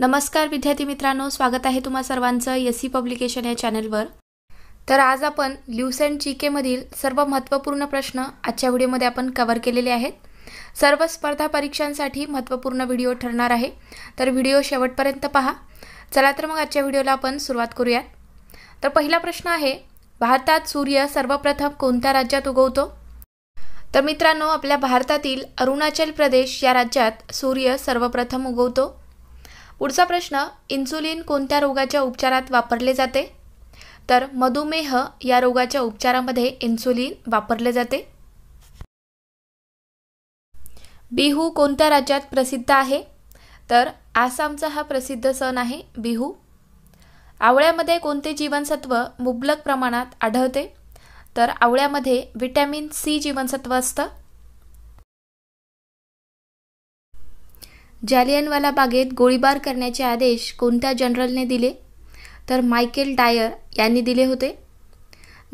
नमस्कार विद्यार्थी मित्रांनो स्वागत आहे तुम्हा सर्वांचं एस सी पब्लिकेशन या चॅनलवर तर आज आपण ल्युसेंट जी केमधील सर्व महत्त्वपूर्ण प्रश्न आजच्या व्हिडिओमध्ये आपण कव्हर केलेले आहेत सर्व स्पर्धा परीक्षांसाठी महत्त्वपूर्ण व्हिडिओ ठरणार आहे तर व्हिडिओ शेवटपर्यंत पहा चला तर मग आजच्या व्हिडिओला आपण सुरुवात करूयात तर पहिला प्रश्न आहे भारतात सूर्य सर्वप्रथम कोणत्या राज्यात उगवतो तर मित्रांनो आपल्या भारतातील अरुणाचल प्रदेश या राज्यात सूर्य सर्वप्रथम उगवतो पुढचा प्रश्न इन्सुलिन कोणत्या रोगाच्या उपचारात वापरले जाते तर मधुमेह या रोगाच्या उपचारामध्ये इन्सुलिन वापरले जाते बिहू कोणत्या राज्यात प्रसिद्ध आहे तर आसामचा हा प्रसिद्ध सण आहे बिहू आवळ्यामध्ये कोणते जीवनसत्व मुबलक प्रमाणात आढळते तर आवळ्यामध्ये व्हिटॅमिन सी जीवनसत्व असतं जालियनवाला बागेत गोळीबार करण्याचे आदेश कोणत्या जनरलने दिले तर मायकेल डायर यांनी दिले होते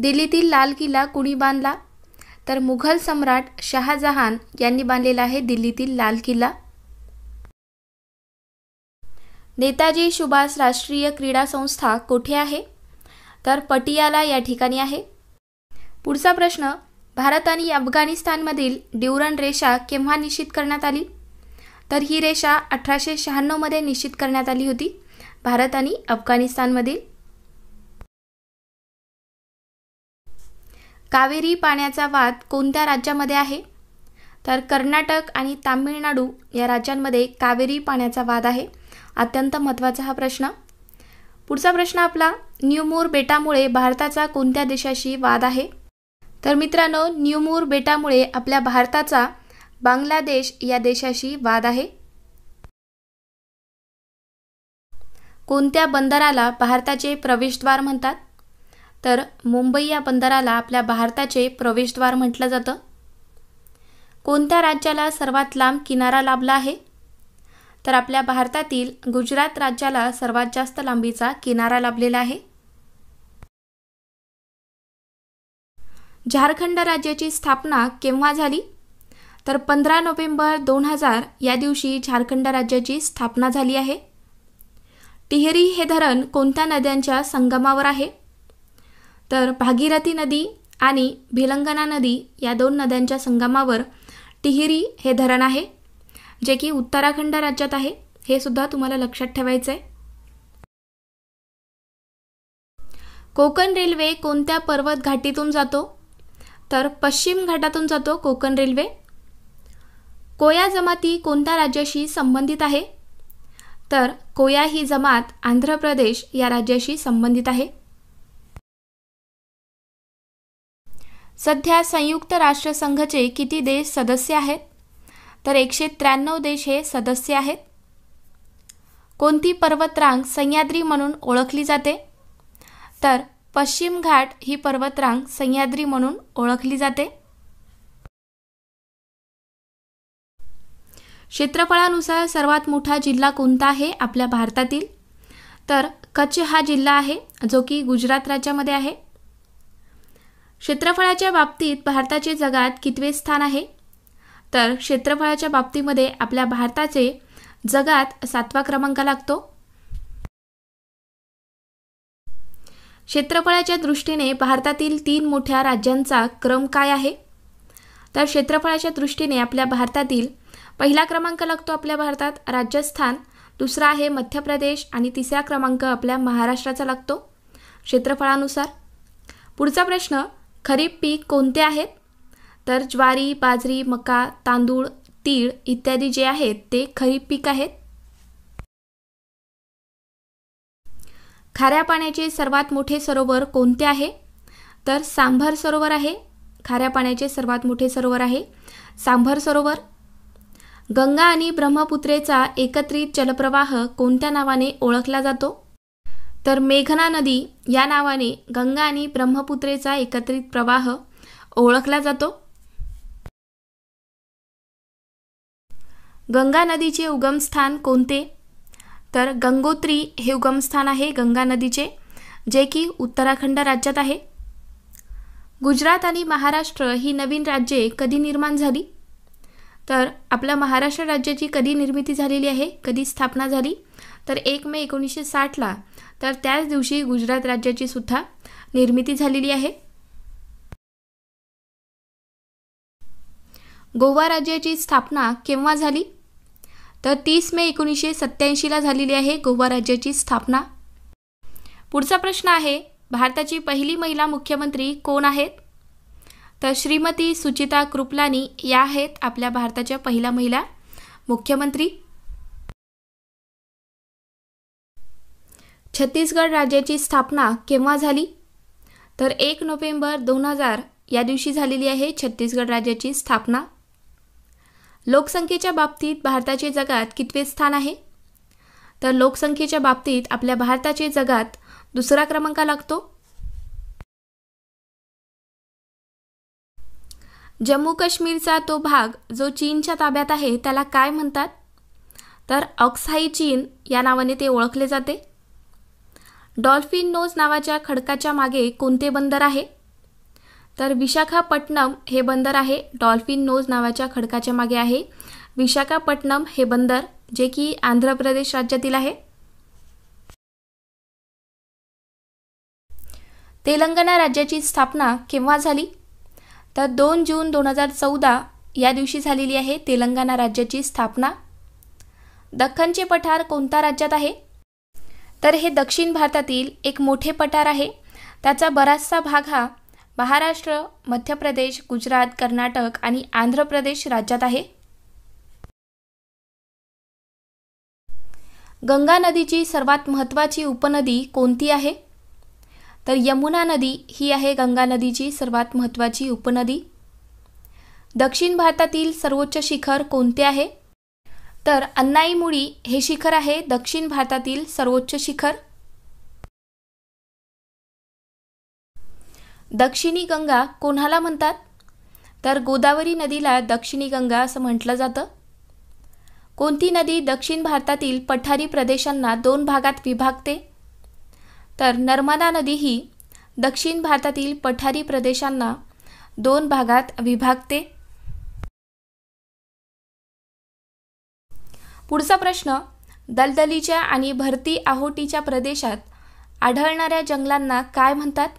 दिल्लीतील लाल किल्ला कुणी बांधला तर मुघल सम्राट शहाजहान यांनी बांधलेला आहे दिल्लीतील लाल किल्ला नेताजी सुभाष राष्ट्रीय क्रीडा संस्था कोठे आहे तर पटियाला या ठिकाणी आहे पुढचा प्रश्न भारत आणि अफगाणिस्तानमधील ड्युरन रेषा केव्हा निश्चित करण्यात आली तर ही रेषा अठराशे शहाण्णवमध्ये निश्चित करण्यात आली होती भारत आणि अफगाणिस्तानमधील कावेरी पाण्याचा वाद कोणत्या राज्यामध्ये आहे तर कर्नाटक आणि तामिळनाडू या राज्यांमध्ये कावेरी पाण्याचा वाद आहे अत्यंत महत्त्वाचा हा प्रश्न पुढचा प्रश्न आपला न्यूमूर बेटामुळे भारताचा कोणत्या देशाशी वाद आहे तर मित्रांनो न्यूमूर बेटामुळे आपल्या भारताचा बांगलादेश या देशाशी वाद आहे कोणत्या बंदराला भारताचे प्रवेशद्वार म्हणतात तर मुंबई या बंदराला आपल्या भारताचे प्रवेशद्वार म्हटलं जातं कोणत्या राज्याला सर्वात लांब किनारा लाभला आहे तर आपल्या भारतातील गुजरात राज्याला सर्वात जास्त लांबीचा किनारा लाभलेला आहे झारखंड राज्याची स्थापना केव्हा झाली तर पंधरा नोव्हेंबर दोन हजार या दिवशी झारखंड राज्याची स्थापना झाली आहे टिहरी हे धरण कोणत्या नद्यांच्या संगमावर आहे तर भागीरथी नदी आणि भिलंगना नदी या दोन नद्यांच्या संगमावर टिहरी हे धरण आहे जे की उत्तराखंड राज्यात आहे हे सुद्धा तुम्हाला लक्षात ठेवायचं आहे कोकण रेल्वे कोणत्या पर्वत घाटीतून जातो तर पश्चिम घाटातून जातो कोकण रेल्वे कोया जमाती कोणत्या राज्याशी संबंधित आहे तर कोया ही जमात आंध्र प्रदेश या राज्याशी संबंधित आहे सध्या संयुक्त राष्ट्रसंघचे किती देश सदस्य आहेत तर एकशे त्र्याण्णव देश हे सदस्य आहेत कोणती पर्वतरांग सह्याद्री म्हणून ओळखली जाते तर पश्चिम घाट ही पर्वतरांग सह्याद्री म्हणून ओळखली जाते क्षेत्रफळानुसार सर्वात मोठा जिल्हा कोणता आहे आपल्या भारतातील तर कच्छ हा जिल्हा आहे जो की गुजरात राज्यामध्ये आहे क्षेत्रफळाच्या बाबतीत भारताचे जगात कितवे स्थान आहे तर क्षेत्रफळाच्या बाबतीमध्ये आपल्या भारताचे जगात सातवा क्रमांक लागतो क्षेत्रफळाच्या दृष्टीने भारतातील तीन मोठ्या राज्यांचा क्रम काय आहे तर क्षेत्रफळाच्या दृष्टीने आपल्या भारतातील पहिला क्रमांक लागतो आपल्या भारतात राजस्थान दुसरा आहे मध्य प्रदेश आणि तिसरा क्रमांक आपल्या महाराष्ट्राचा लागतो क्षेत्रफळानुसार पुढचा प्रश्न खरीप पीक कोणते आहेत तर ज्वारी बाजरी मका तांदूळ तीळ इत्यादी जे आहेत ते खरीप पीक आहेत खाऱ्या पाण्याचे सर्वात मोठे सरोवर कोणते आहे तर सांभर सरोवर आहे खाऱ्या पाण्याचे सर्वात मोठे सरोवर आहे सांभर सरोवर गंगा आणि ब्रह्मपुत्रेचा एकत्रित जलप्रवाह कोणत्या नावाने ओळखला जातो तर मेघना नदी या नावाने गंगा आणि ब्रह्मपुत्रेचा एकत्रित प्रवाह ओळखला जातो गंगा नदीचे उगमस्थान कोणते तर गंगोत्री हे उगमस्थान आहे गंगा नदीचे जे की उत्तराखंड राज्यात आहे गुजरात आणि महाराष्ट्र ही नवीन राज्ये कधी निर्माण झाली तर आपल्या महाराष्ट्र राज्याची कधी निर्मिती झालेली आहे कधी स्थापना झाली तर एक मे एकोणीसशे साठला तर त्याच दिवशी गुजरात राज्याची सुद्धा निर्मिती झालेली आहे गोवा राज्याची स्थापना केव्हा झाली तर तीस मे एकोणीसशे सत्त्याऐंशीला झालेली आहे गोवा राज्याची स्थापना पुढचा प्रश्न आहे भारताची पहिली महिला मुख्यमंत्री कोण आहेत तर श्रीमती सुचिता कृपलानी या आहेत आपल्या भारताच्या पहिल्या महिला मुख्यमंत्री छत्तीसगड राज्याची स्थापना केव्हा झाली तर एक नोव्हेंबर दोन हजार या दिवशी झालेली आहे छत्तीसगड राज्याची स्थापना लोकसंख्येच्या बाबतीत भारताचे जगात कितवे स्थान आहे तर लोकसंख्येच्या बाबतीत आपल्या भारताचे जगात दुसरा क्रमांक लागतो जम्मू काश्मीरचा तो भाग जो चीनच्या ताब्यात आहे त्याला काय म्हणतात तर ऑक्साई चीन या नावाने ते ओळखले जाते डॉल्फिन नोज नावाच्या खडकाच्या मागे कोणते बंदर आहे तर विशाखापट्टणम हे बंदर आहे डॉल्फिन नोज नावाच्या खडकाच्या मागे आहे विशाखापट्टणम हे बंदर जे की आंध्र प्रदेश राज्यातील आहे तेलंगणा राज्याची स्थापना केव्हा झाली तर दोन जून दोन हजार चौदा या दिवशी झालेली आहे तेलंगणा राज्याची स्थापना दख्खनचे पठार कोणत्या राज्यात आहे तर हे दक्षिण भारतातील एक मोठे पठार आहे त्याचा बराचसा भाग हा महाराष्ट्र मध्य प्रदेश गुजरात कर्नाटक आणि आंध्र प्रदेश राज्यात आहे गंगा नदीची सर्वात महत्त्वाची उपनदी कोणती आहे तर यमुना नदी ही आहे गंगा नदीची सर्वात महत्त्वाची उपनदी दक्षिण भारतातील सर्वोच्च शिखर कोणते आहे तर अन्नाईमुळी हे शिखर आहे दक्षिण भारतातील सर्वोच्च शिखर दक्षिणी गंगा कोणाला म्हणतात तर गोदावरी नदीला दक्षिणी गंगा असं म्हटलं जातं कोणती नदी दक्षिण भारतातील पठारी प्रदेशांना दोन भागात विभागते तर नर्मदा नदी ही दक्षिण भारतातील पठारी प्रदेशांना दोन भागात विभागते पुढचा प्रश्न दलदलीच्या आणि भरती आहोटीच्या प्रदेशात आढळणाऱ्या जंगलांना काय म्हणतात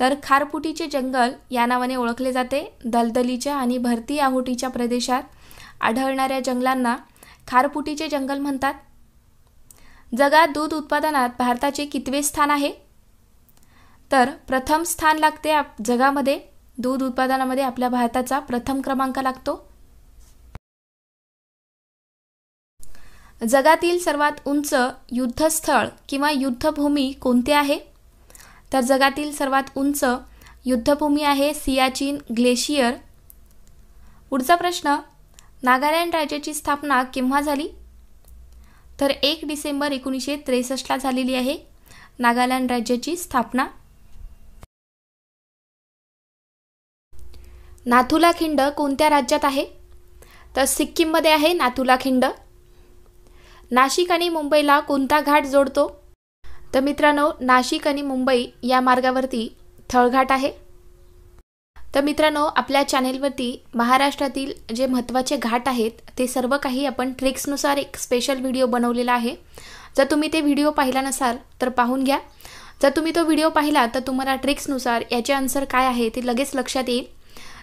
तर खारपुटीचे जंगल या नावाने ओळखले जाते दलदलीच्या आणि भरती आहोटीच्या प्रदेशात आढळणाऱ्या जंगलांना खारपुटीचे जंगल म्हणतात जगात दूध उत्पादनात भारताचे कितवे स्थान आहे तर प्रथम स्थान लागते आप जगामध्ये दूध उत्पादनामध्ये आपल्या भारताचा प्रथम क्रमांक लागतो जगातील सर्वात उंच युद्धस्थळ किंवा युद्धभूमी कोणते आहे तर जगातील सर्वात उंच युद्धभूमी आहे सियाचीन ग्लेशियर पुढचा प्रश्न नागालँड राज्याची स्थापना केव्हा झाली तर एक डिसेंबर एकोणीसशे त्रेसष्टला झालेली आहे नागालँड राज्याची स्थापना नाथुला खिंड कोणत्या राज्यात आहे तर सिक्कीममध्ये आहे नाथुला खिंड नाशिक आणि मुंबईला कोणता घाट जोडतो तर मित्रांनो नाशिक आणि मुंबई या मार्गावरती थळघाट आहे तर मित्रांनो आपल्या चॅनेलवरती महाराष्ट्रातील जे महत्त्वाचे घाट आहेत ते सर्व काही आपण ट्रिक्सनुसार एक स्पेशल व्हिडिओ बनवलेला आहे जर तुम्ही ते व्हिडिओ पाहिला नसाल तर पाहून घ्या जर तुम्ही तो व्हिडिओ पाहिला तर तुम्हाला ट्रिक्सनुसार याचे आन्सर काय आहे ते लगेच लक्षात येईल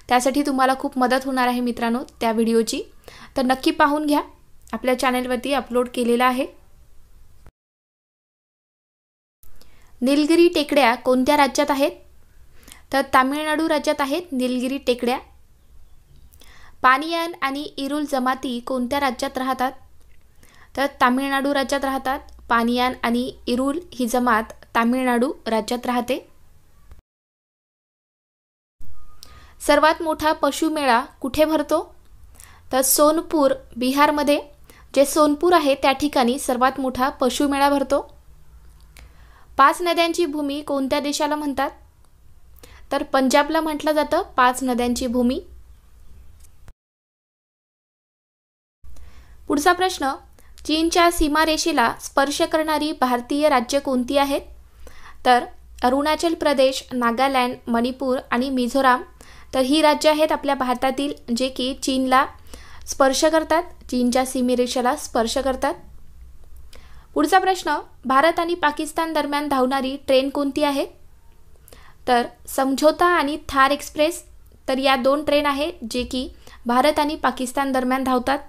त्यासाठी तुम्हाला खूप मदत होणार आहे मित्रांनो त्या व्हिडिओची तर नक्की पाहून घ्या आपल्या चॅनेलवरती अपलोड केलेला आहे निलगिरी टेकड्या कोणत्या राज्यात आहेत तर तामिळनाडू राज्यात आहेत निलगिरी टेकड्या पानियान आणि इरुल जमाती कोणत्या राज्यात राहतात तर तामिळनाडू राज्यात राहतात पानियान आणि इरुल ही जमात तामिळनाडू राज्यात राहते सर्वात मोठा पशुमेळा कुठे भरतो तर सोनपूर बिहारमध्ये जे सोनपूर आहे त्या ठिकाणी सर्वात मोठा पशुमेळा भरतो पाच नद्यांची भूमी कोणत्या देशाला म्हणतात तर पंजाबला म्हटलं जातं पाच नद्यांची भूमी पुढचा प्रश्न चीनच्या सीमारेषेला स्पर्श करणारी भारतीय राज्य कोणती आहेत तर अरुणाचल प्रदेश नागालँड मणिपूर आणि मिझोराम तर ही राज्य आहेत आपल्या भारतातील जे की चीनला स्पर्श करतात चीनच्या सीमेरेषेला स्पर्श करतात पुढचा प्रश्न भारत आणि पाकिस्तान दरम्यान धावणारी ट्रेन कोणती आहे तर समझोता आणि थार एक्सप्रेस तर या दोन ट्रेन आहे जे की भारत आणि पाकिस्तान दरम्यान धावतात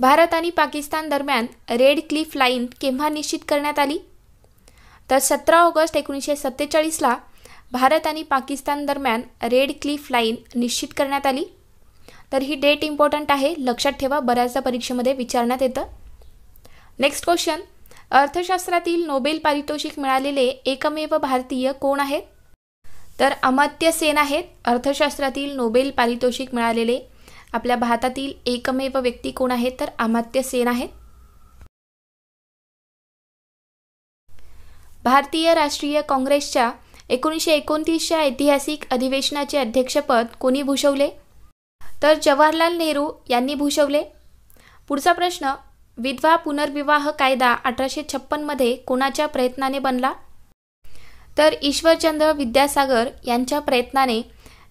भारत आणि पाकिस्तान दरम्यान रेड क्लिफ लाईन केव्हा निश्चित करण्यात आली तर सतरा ऑगस्ट एकोणीसशे सत्तेचाळीसला भारत आणि पाकिस्तान दरम्यान रेड क्लिफ लाईन निश्चित करण्यात आली तर ही डेट इम्पॉर्टंट आहे लक्षात ठेवा बऱ्याचदा परीक्षेमध्ये विचारण्यात येतं नेक्स्ट क्वेश्चन अर्थशास्त्रातील नोबेल पारितोषिक मिळालेले एकमेव भारतीय कोण आहेत तर अमात्य सेन आहेत अर्थशास्त्रातील नोबेल पारितोषिक मिळालेले आपल्या भारतातील एकमेव व्यक्ती कोण आहेत तर अमात्य सेन आहेत भारतीय राष्ट्रीय काँग्रेसच्या एकोणीसशे एकोणतीसच्या ऐतिहासिक अधिवेशनाचे अध्यक्षपद कोणी भूषवले तर जवाहरलाल नेहरू यांनी भूषवले पुढचा प्रश्न विधवा पुनर्विवाह कायदा अठराशे छप्पनमध्ये कोणाच्या प्रयत्नाने बनला तर ईश्वरचंद्र विद्यासागर यांच्या प्रयत्नाने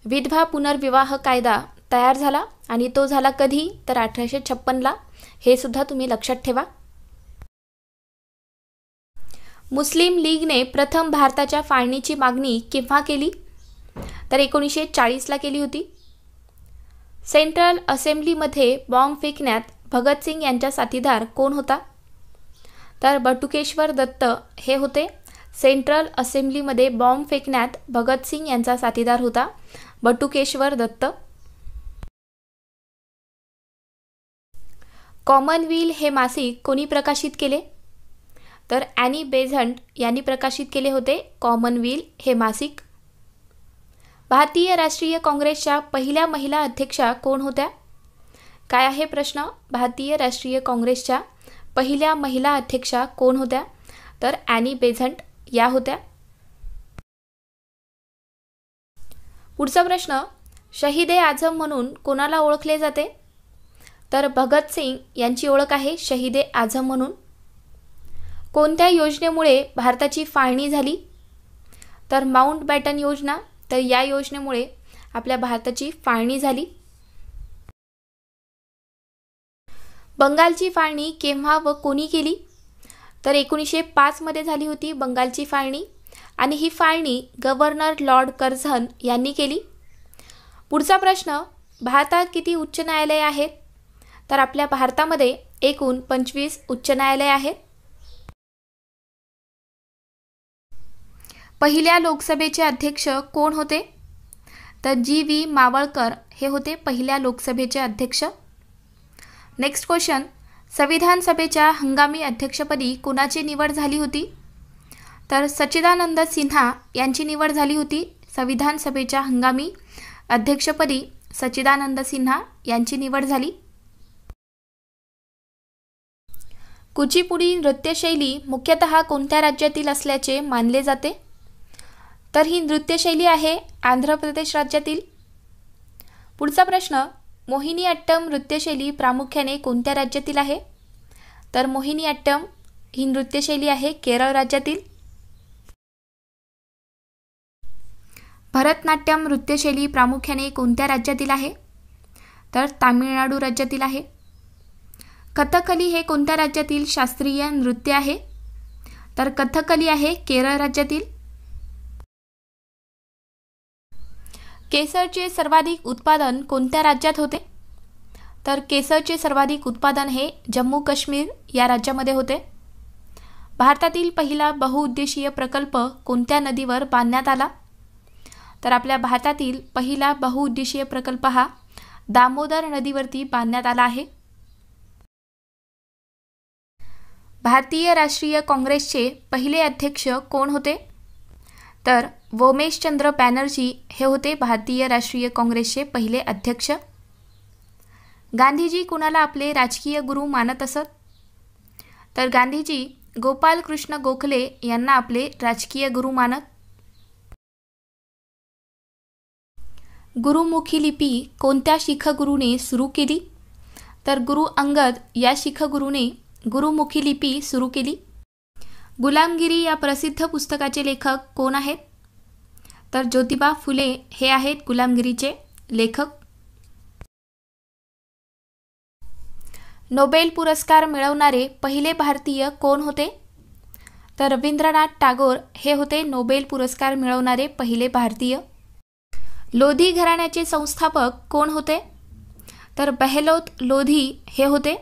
विधवा पुनर्विवाह कायदा तयार झाला आणि तो झाला कधी तर अठराशे छप्पनला हे सुद्धा तुम्ही लक्षात ठेवा मुस्लिम लीगने प्रथम भारताच्या फाळणीची मागणी केव्हा केली तर एकोणीसशे चाळीसला केली होती सेंट्रल असेंब्लीमध्ये बॉम्ब फेकण्यात भगतसिंग यांचा साथीदार कोण होता तर बटुकेश्वर दत्त हे होते सेंट्रल असेंब्लीमध्ये बॉम्ब फेकण्यात भगतसिंग यांचा साथीदार होता बटुकेश्वर दत्त कॉमनविल हे मासिक कोणी प्रकाशित केले तर ॲनी बेझंट यांनी प्रकाशित केले होते कॉमनविल हे मासिक भारतीय राष्ट्रीय काँग्रेसच्या पहिल्या महिला अध्यक्षा कोण होत्या काय आहे प्रश्न भारतीय राष्ट्रीय काँग्रेसच्या पहिल्या महिला अध्यक्षा कोण होत्या तर ॲनी बेझंट या होत्या पुढचा प्रश्न शहीद ए आझम म्हणून कोणाला ओळखले जाते तर भगतसिंग यांची ओळख आहे शहीद ए आझम म्हणून कोणत्या योजनेमुळे भारताची फाळणी झाली तर माउंट बॅटन योजना तर या योजनेमुळे आपल्या भारताची फाळणी झाली बंगालची फाळणी केव्हा व कोणी केली तर एकोणीसशे पाचमध्ये झाली होती बंगालची फाळणी आणि ही फाळणी गव्हर्नर लॉर्ड कर्झन यांनी केली पुढचा प्रश्न भारतात किती उच्च न्यायालय आहेत तर आपल्या भारतामध्ये एकूण पंचवीस उच्च न्यायालय आहेत पहिल्या लोकसभेचे अध्यक्ष कोण होते तर जी व्ही मावळकर हे होते पहिल्या लोकसभेचे अध्यक्ष नेक्स्ट क्वेश्चन संविधान सभेच्या हंगामी अध्यक्षपदी कोणाची निवड झाली होती तर सच्चिदानंद सिन्हा यांची निवड झाली होती संविधान सभेच्या हंगामी अध्यक्षपदी सच्चिदानंद सिन्हा यांची निवड झाली कुचीपुडी नृत्यशैली मुख्यतः कोणत्या राज्यातील असल्याचे मानले जाते तर ही नृत्यशैली आहे आंध्र प्रदेश राज्यातील पुढचा प्रश्न मोहिनी अट्टम नृत्यशैली प्रामुख्याने कोणत्या राज्यातील आहे तर मोहिनी अट्टम ही नृत्यशैली आहे केरळ राज्यातील भरतनाट्यम नृत्यशैली प्रामुख्याने कोणत्या राज्यातील आहे तर तामिळनाडू राज्यातील आहे कथकली हे कोणत्या राज्यातील शास्त्रीय नृत्य आहे तर कथकली आहे केरळ राज्यातील केसरचे सर्वाधिक उत्पादन कोणत्या राज्यात होते तर केसरचे सर्वाधिक उत्पादन हे जम्मू काश्मीर या राज्यामध्ये होते भारतातील पहिला बहुउद्देशीय प्रकल्प कोणत्या नदीवर बांधण्यात आला तर आपल्या भारतातील पहिला बहुउद्देशीय प्रकल्प हा दामोदर नदीवरती बांधण्यात आला आहे भारतीय राष्ट्रीय काँग्रेसचे पहिले अध्यक्ष कोण होते तर वोमेशचंद्र बॅनर्जी हे होते भारतीय राष्ट्रीय काँग्रेसचे पहिले अध्यक्ष गांधीजी कुणाला आपले राजकीय गुरु मानत असत तर गांधीजी गोपालकृष्ण कृष्ण गोखले यांना आपले राजकीय गुरु मानत गुरुमुखी लिपी कोणत्या शिख गुरुने सुरू केली तर गुरु अंगद या शिख गुरुने गुरुमुखी लिपी सुरू केली गुलामगिरी या प्रसिद्ध पुस्तकाचे लेखक कोण आहेत तर ज्योतिबा फुले हे आहेत गुलामगिरीचे लेखक नोबेल पुरस्कार मिळवणारे पहिले भारतीय कोण होते तर रवींद्रनाथ टागोर हे होते नोबेल पुरस्कार मिळवणारे पहिले भारतीय लोधी घराण्याचे संस्थापक कोण होते तर बहलोत लोधी हे होते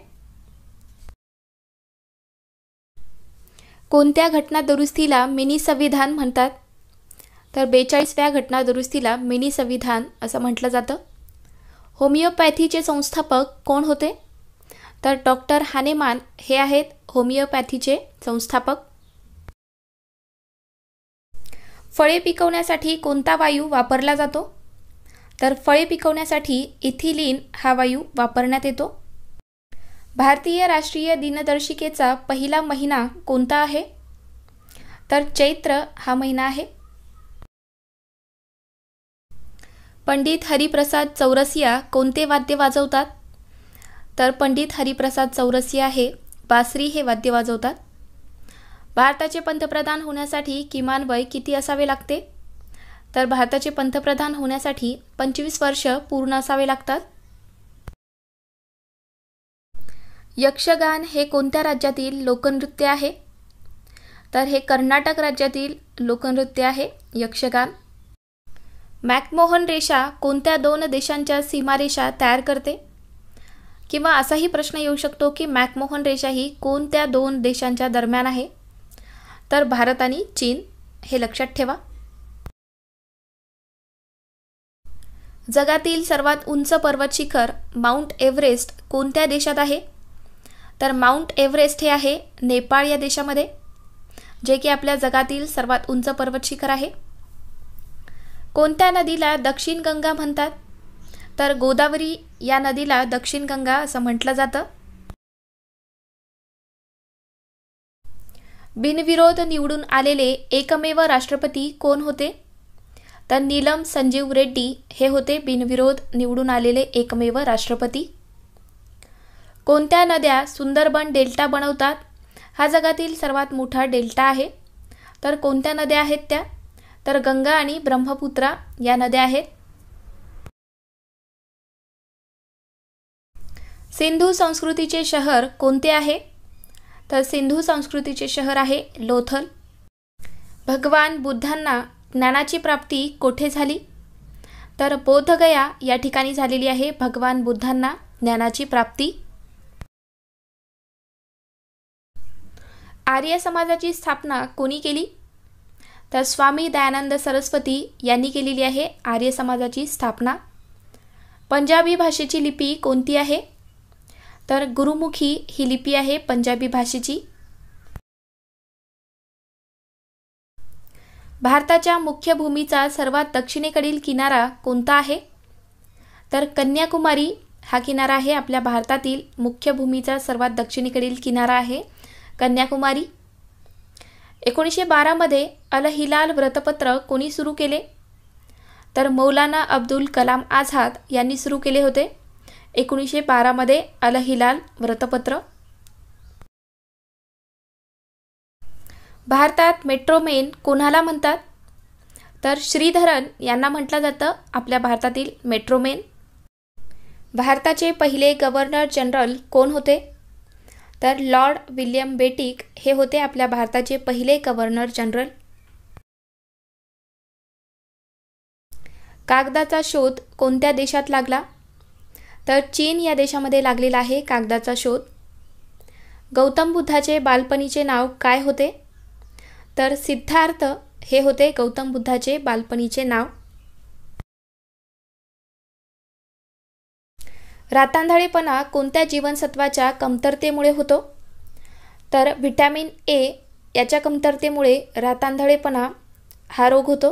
कोणत्या घटना दुरुस्तीला मिनी संविधान म्हणतात तर बेचाळीसव्या घटना दुरुस्तीला मिनी संविधान असं म्हटलं जातं होमिओपॅथीचे संस्थापक कोण होते तर डॉक्टर हानेमान हे आहेत होमिओपॅथीचे संस्थापक फळे पिकवण्यासाठी कोणता वायू वापरला जातो तर फळे पिकवण्यासाठी इथिलीन हा वायू वापरण्यात येतो भारतीय राष्ट्रीय दिनदर्शिकेचा पहिला महिना कोणता आहे तर चैत्र हा महिना आहे पंडित हरिप्रसाद चौरसिया कोणते वाद्य वाजवतात तर पंडित हरिप्रसाद चौरसिया हे बासरी हे वाद्य वाजवतात भारताचे पंतप्रधान होण्यासाठी किमान वय किती असावे लागते तर भारताचे पंतप्रधान होण्यासाठी पंचवीस वर्ष पूर्ण असावे लागतात यक्षगान हे कोणत्या राज्यातील लोकनृत्य आहे तर हे कर्नाटक राज्यातील लोकनृत्य आहे यक्षगान मॅकमोहन रेषा कोणत्या दोन देशांच्या सीमारेषा तयार करते किंवा असाही प्रश्न येऊ शकतो की मॅकमोहन रेषा ही कोणत्या दोन देशांच्या दरम्यान आहे तर भारत आणि चीन हे लक्षात ठेवा जगातील सर्वात उंच पर्वत शिखर माउंट एव्हरेस्ट कोणत्या देशात आहे तर माउंट एव्हरेस्ट हे आहे नेपाळ या देशामध्ये जे की आपल्या जगातील सर्वात उंच पर्वत शिखर आहे कोणत्या नदीला दक्षिण गंगा म्हणतात तर गोदावरी या नदीला दक्षिण गंगा असं म्हटलं जातं बिनविरोध निवडून आलेले एकमेव राष्ट्रपती कोण होते तर नीलम संजीव रेड्डी हे होते बिनविरोध निवडून आलेले एकमेव राष्ट्रपती कोणत्या नद्या सुंदरबन डेल्टा बनवतात हा जगातील सर्वात मोठा डेल्टा आहे तर कोणत्या नद्या आहेत त्या तर गंगा आणि ब्रह्मपुत्रा या नद्या आहेत सिंधू संस्कृतीचे शहर कोणते आहे तर सिंधू संस्कृतीचे शहर आहे लोथल भगवान बुद्धांना ज्ञानाची प्राप्ती कोठे झाली तर बोधगया या ठिकाणी झालेली आहे भगवान बुद्धांना ज्ञानाची प्राप्ती आर्य समाजाची स्थापना कोणी केली तर स्वामी दयानंद सरस्वती यांनी केलेली आहे आर्य समाजाची स्थापना पंजाबी भाषेची लिपी कोणती आहे तर गुरुमुखी ही लिपी आहे पंजाबी भाषेची भारताच्या मुख्य भूमीचा सर्वात दक्षिणेकडील किनारा कोणता आहे तर कन्याकुमारी हा किनारा आहे आपल्या भारतातील मुख्य भूमीचा सर्वात दक्षिणेकडील किनारा आहे कन्याकुमारी एकोणीसशे बारामध्ये अल हिलाल व्रतपत्र कोणी सुरू केले तर मौलाना अब्दुल कलाम आझाद यांनी सुरू केले होते एकोणीसशे बारामध्ये अल हिलाल व्रतपत्र भारतात मेट्रोमेन कोणाला म्हणतात तर श्रीधरन यांना म्हटलं जातं आपल्या भारतातील मेट्रोमेन भारताचे पहिले गव्हर्नर जनरल कोण होते तर लॉर्ड विल्यम बेटिक हे होते आपल्या भारताचे पहिले गव्हर्नर जनरल कागदाचा शोध कोणत्या देशात लागला तर चीन या देशामध्ये लागलेला आहे कागदाचा शोध गौतम बुद्धाचे बालपणीचे नाव काय होते तर सिद्धार्थ हे होते गौतम बुद्धाचे बालपणीचे नाव रातांधळेपणा कोणत्या जीवनसत्वाच्या कमतरतेमुळे होतो तर व्हिटॅमिन ए याच्या कमतरतेमुळे रातांधळेपणा हा रोग होतो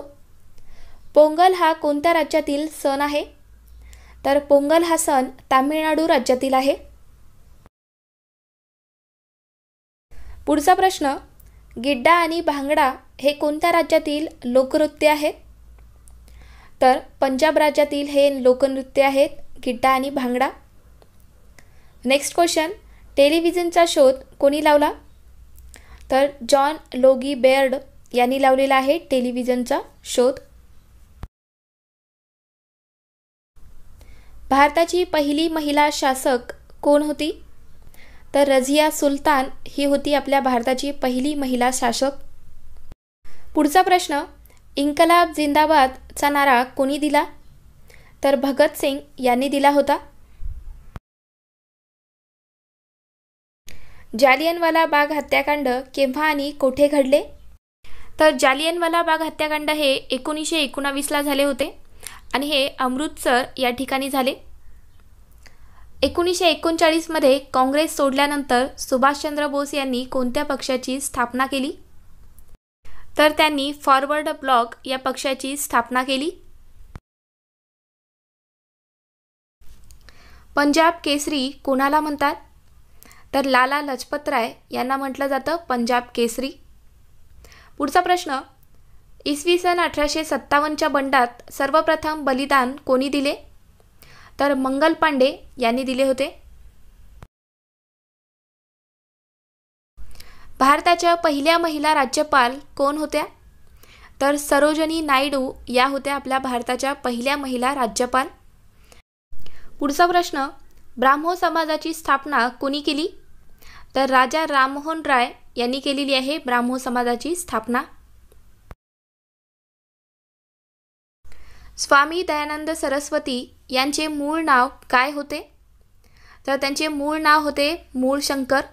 पोंगल हा कोणत्या राज्यातील सण आहे तर पोंगल हा सण तामिळनाडू राज्यातील आहे पुढचा प्रश्न गिड्डा आणि भांगडा हे कोणत्या राज्यातील लोकनृत्य आहेत तर पंजाब राज्यातील हे लोकनृत्य आहेत किट्टा आणि भांगडा नेक्स्ट क्वेश्चन टेलिव्हिजनचा शोध कोणी लावला तर जॉन लोगी बेर्ड यांनी लावलेला आहे टेलिव्हिजनचा शोध भारताची पहिली महिला शासक कोण होती तर रझिया सुलतान ही होती आपल्या भारताची पहिली महिला शासक पुढचा प्रश्न इन्कलाब जिंदाबादचा नारा कोणी दिला तर भगतसिंग यांनी दिला होता जालियनवाला बाग हत्याकांड केव्हा आणि कोठे घडले तर जालियनवाला बाग हत्याकांड हे एकोणीसशे एकोणावीसला झाले होते आणि हे अमृतसर या ठिकाणी झाले एकोणीसशे एकोणचाळीसमध्ये काँग्रेस सोडल्यानंतर सुभाषचंद्र बोस यांनी कोणत्या पक्षाची स्थापना केली तर त्यांनी फॉरवर्ड ब्लॉक या पक्षाची स्थापना केली पंजाब केसरी कोणाला म्हणतात तर लाला लजपतराय यांना म्हटलं जातं पंजाब केसरी पुढचा प्रश्न इसवी सन अठराशे सत्तावन्नच्या बंडात सर्वप्रथम बलिदान कोणी दिले तर मंगल पांडे यांनी दिले होते भारताच्या पहिल्या महिला राज्यपाल कोण होत्या तर सरोजनी नायडू या होत्या आपल्या भारताच्या पहिल्या महिला राज्यपाल पुढचा प्रश्न ब्राह्मो समाजाची स्थापना कोणी केली तर राजा राममोहन राय यांनी केलेली आहे ब्राह्मो समाजाची स्थापना स्वामी दयानंद सरस्वती यांचे मूळ नाव काय होते तर त्यांचे मूळ नाव होते मूळ शंकर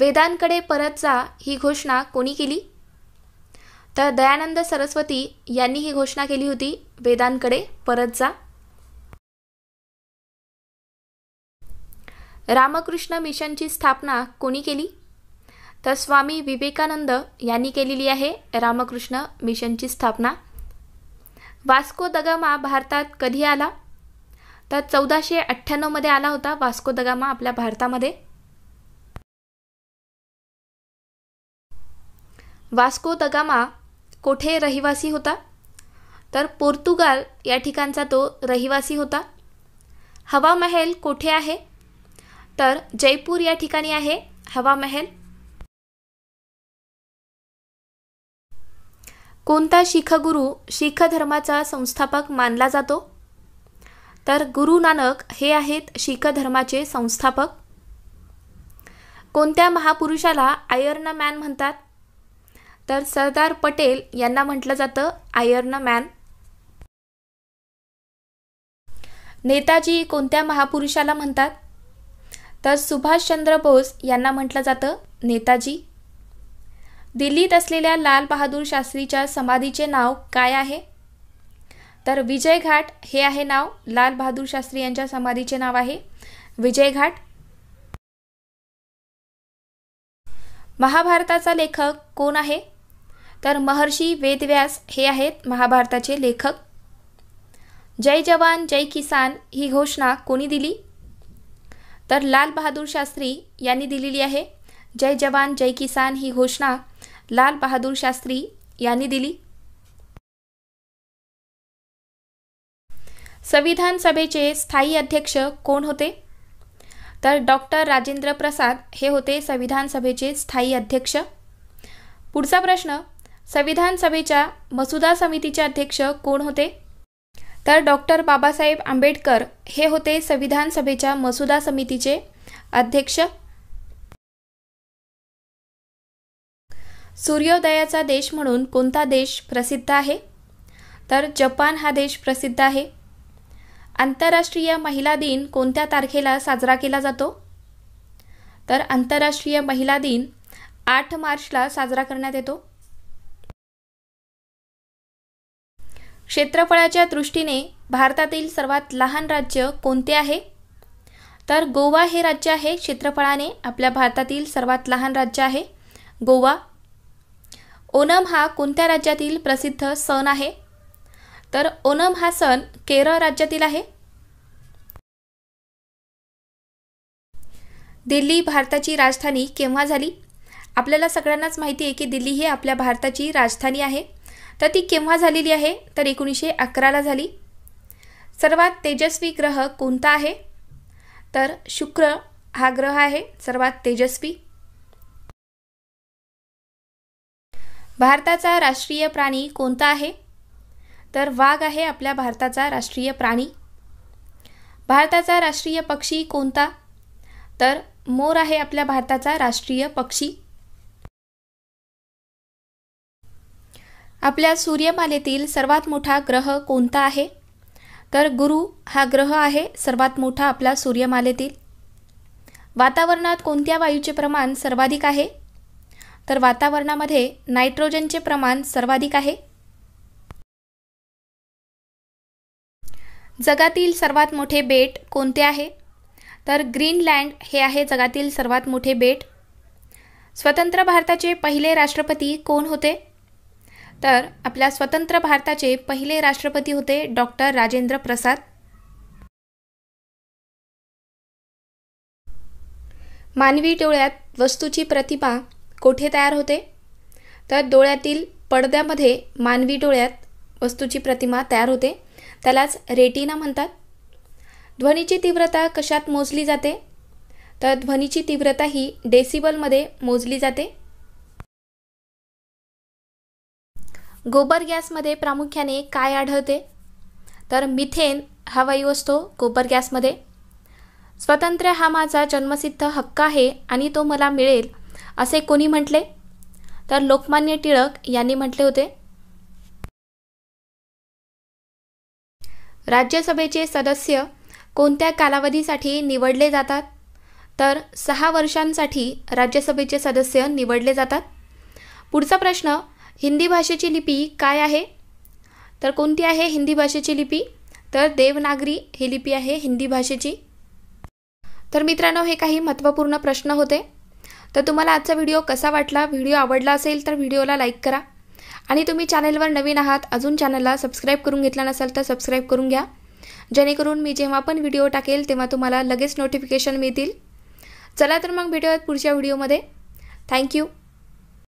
वेदांकडे परत जा ही घोषणा कोणी केली तर दयानंद सरस्वती यांनी ही घोषणा केली होती वेदांकडे परत जा रामकृष्ण मिशनची स्थापना कोणी केली तर स्वामी विवेकानंद यांनी केलेली आहे रामकृष्ण मिशनची स्थापना वास्को दगामा भारतात कधी आला तर चौदाशे अठ्ठ्याण्णवमध्ये आला होता वास्को दगामा आपल्या भारतामध्ये वास्को दगामा कोठे रहिवासी होता तर पोर्तुगाल या ठिकाणचा तो रहिवासी होता हवा कोठे आहे तर जयपूर या ठिकाणी आहे हवा महल कोणता शिख गुरु शिख धर्माचा संस्थापक मानला जातो तर गुरु नानक हे आहेत शिख धर्माचे संस्थापक कोणत्या महापुरुषाला आयर्न मॅन म्हणतात तर सरदार पटेल यांना म्हटलं जातं आयर्न मॅन नेताजी कोणत्या महापुरुषाला म्हणतात तर सुभाषचंद्र बोस यांना म्हटलं जातं नेताजी दिल्लीत असलेल्या लाल बहादूर शास्त्रीच्या समाधीचे नाव काय आहे तर विजयघाट हे आहे नाव लाल बहादूर शास्त्री यांच्या समाधीचे नाव आहे विजय घाट महाभारताचा लेखक कोण आहे तर महर्षी वेदव्यास हे आहेत महाभारताचे लेखक जय जवान जय किसान ही घोषणा कोणी दिली तर लाल बहादूर शास्त्री यांनी दिलेली आहे जय जवान जय किसान ही घोषणा लाल बहादूर शास्त्री यांनी दिली संविधान सभेचे स्थायी अध्यक्ष कोण होते तर डॉक्टर राजेंद्र प्रसाद हे होते संविधान सभेचे स्थायी अध्यक्ष पुढचा प्रश्न संविधान सभेच्या मसुदा समितीचे अध्यक्ष कोण होते तर डॉक्टर बाबासाहेब आंबेडकर हे होते संविधान सभेच्या मसुदा समितीचे अध्यक्ष सूर्योदयाचा देश म्हणून कोणता देश प्रसिद्ध आहे तर जपान हा देश प्रसिद्ध आहे आंतरराष्ट्रीय महिला दिन कोणत्या तारखेला साजरा केला जातो तर आंतरराष्ट्रीय महिला दिन आठ मार्चला साजरा करण्यात येतो क्षेत्रफळाच्या दृष्टीने भारतातील सर्वात लहान राज्य कोणते आहे तर गोवा हे राज्य आहे क्षेत्रफळाने आपल्या भारतातील सर्वात लहान राज्य आहे गोवा ओणम हा कोणत्या राज्यातील प्रसिद्ध सण आहे तर ओणम हा सण केरळ राज्यातील आहे दिल्ली भारताची राजधानी केव्हा झाली आपल्याला सगळ्यांनाच माहिती आहे की दिल्ली ही आपल्या भारताची राजधानी आहे तर ती केव्हा झालेली आहे तर एकोणीसशे अकराला झाली सर्वात तेजस्वी ग्रह कोणता आहे तर शुक्र हा ग्रह आहे सर्वात तेजस्वी भारताचा राष्ट्रीय प्राणी कोणता आहे तर वाघ आहे आपल्या भारताचा राष्ट्रीय प्राणी भारताचा राष्ट्रीय पक्षी कोणता तर मोर आहे आपल्या भारताचा राष्ट्रीय पक्षी आपल्या सूर्यमालेतील सर्वात मोठा ग्रह कोणता आहे तर गुरु हा ग्रह आहे सर्वात मोठा आपल्या सूर्यमालेतील वातावरणात कोणत्या वायूचे प्रमाण सर्वाधिक आहे तर वातावरणामध्ये नायट्रोजनचे प्रमाण सर्वाधिक आहे जगातील सर्वात मोठे बेट कोणते आहे तर ग्रीनलँड हे आहे जगातील सर्वात मोठे बेट स्वतंत्र भारताचे पहिले राष्ट्रपती कोण होते तर आपल्या स्वतंत्र भारताचे पहिले राष्ट्रपती होते डॉक्टर राजेंद्र प्रसाद मानवी डोळ्यात वस्तूची प्रतिमा कोठे तयार होते तर डोळ्यातील पडद्यामध्ये मानवी डोळ्यात वस्तूची प्रतिमा तयार होते त्यालाच रेटिना म्हणतात ध्वनीची तीव्रता कशात मोजली जाते तर ध्वनीची तीव्रता ही डेसिबलमध्ये मोजली जाते गोबर गॅसमध्ये प्रामुख्याने काय आढळते तर मिथेन हा वायू असतो गोबर गॅसमध्ये स्वातंत्र्य हा माझा जन्मसिद्ध हक्क आहे आणि तो मला मिळेल असे कोणी म्हटले तर लोकमान्य टिळक यांनी म्हटले होते राज्यसभेचे सदस्य कोणत्या कालावधीसाठी निवडले जातात तर सहा वर्षांसाठी राज्यसभेचे सदस्य निवडले जातात पुढचा प्रश्न हिंदी भाषेची लिपी काय आहे तर कोणती आहे हिंदी भाषेची लिपी तर देवनागरी ही लिपी आहे हिंदी भाषेची तर मित्रांनो हे काही महत्त्वपूर्ण प्रश्न होते तर तुम्हाला आजचा व्हिडिओ कसा वाटला व्हिडिओ आवडला असेल तर व्हिडिओला लाईक करा आणि तुम्ही चॅनेलवर नवीन आहात अजून चॅनलला सबस्क्राईब करून घेतला नसाल तर सबस्क्राईब करून घ्या जेणेकरून मी जेव्हा पण व्हिडिओ टाकेल तेव्हा तुम्हाला लगेच नोटिफिकेशन मिळतील चला तर मग भेटूयात पुढच्या व्हिडिओमध्ये थँक्यू